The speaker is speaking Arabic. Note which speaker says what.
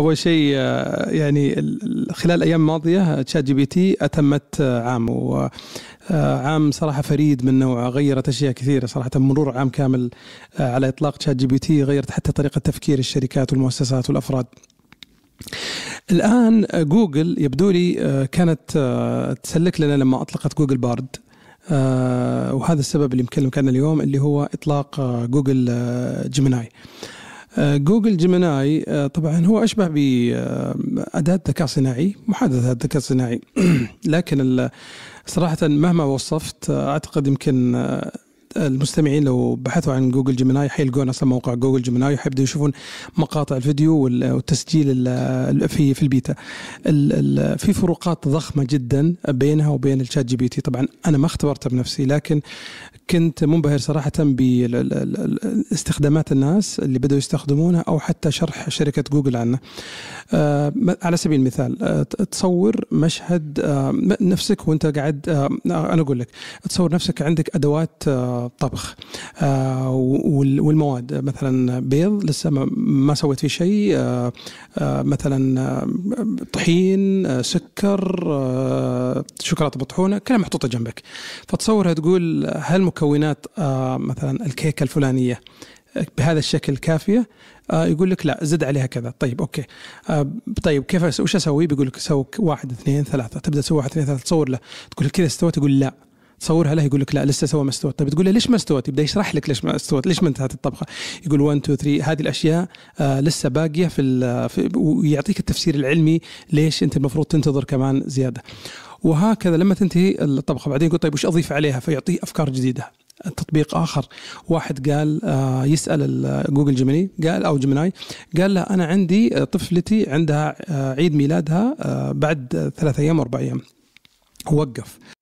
Speaker 1: اول شيء آه، يعني خلال الايام الماضيه تشات آه، جي بي تي اتمت آه، عام وعام صراحه فريد من نوعه غيرت اشياء كثيره صراحه مرور عام كامل على اطلاق تشات جي بي تي غيرت حتى طريقه تفكير الشركات والمؤسسات والافراد الان جوجل يبدو لي كانت تسلك لنا لما اطلقت جوجل بارد وهذا السبب اللي مكلمك عنه اليوم اللي هو اطلاق جوجل جيميناي آه، جوجل جيميناي آه، طبعا هو اشبه باداه آه، ذكاء صناعي محادثه ذكاء صناعي لكن صراحه مهما وصفت اعتقد يمكن المستمعين لو بحثوا عن جوجل جيميناي حيلقون اصلا موقع جوجل جيميناي وحيبداوا يشوفون مقاطع الفيديو والتسجيل في في البيتا في فروقات ضخمه جدا بينها وبين الشات جي بي تي طبعا انا ما اختبرتها بنفسي لكن كنت منبهر صراحه باستخدامات الناس اللي بداوا يستخدمونها او حتى شرح شركه جوجل عنه آه، على سبيل المثال آه، تصور مشهد آه، نفسك وانت قاعد انا اقول لك تصور نفسك عندك ادوات الطبخ آه، والمواد مثلا بيض لسه ما سويت فيه شيء آه، آه، مثلا طحين سكر شوكولاته بطحونه كلها محطوطه جنبك فتصورها تقول هل مكونات مثلا الكيكه الفلانيه بهذا الشكل كافيه يقول لك لا زد عليها كذا طيب اوكي طيب كيف وش اسوي بيقول لك سوي واحد اثنين ثلاثه تبدا تسوي واحد اثنين ثلاثه تصور له تقول كذا استوت يقول لا تصورها له يقول لك لا لسه سوى ما استوت طيب تقول له ليش ما استوت يبدا يشرح لك ليش ما استوت ليش ما انتهت الطبخه يقول 1 2 3 هذه الاشياء آه لسه باقيه في, في ويعطيك التفسير العلمي ليش انت المفروض تنتظر كمان زياده وهكذا لما تنتهي الطبخه بعدين يقول طيب وش اضيف عليها فيعطيه افكار جديده تطبيق اخر واحد قال آه يسال جوجل جيميني قال او جيميناي قال له انا عندي طفلتي عندها آه عيد ميلادها آه بعد ثلاثة ايام واربع ايام وقف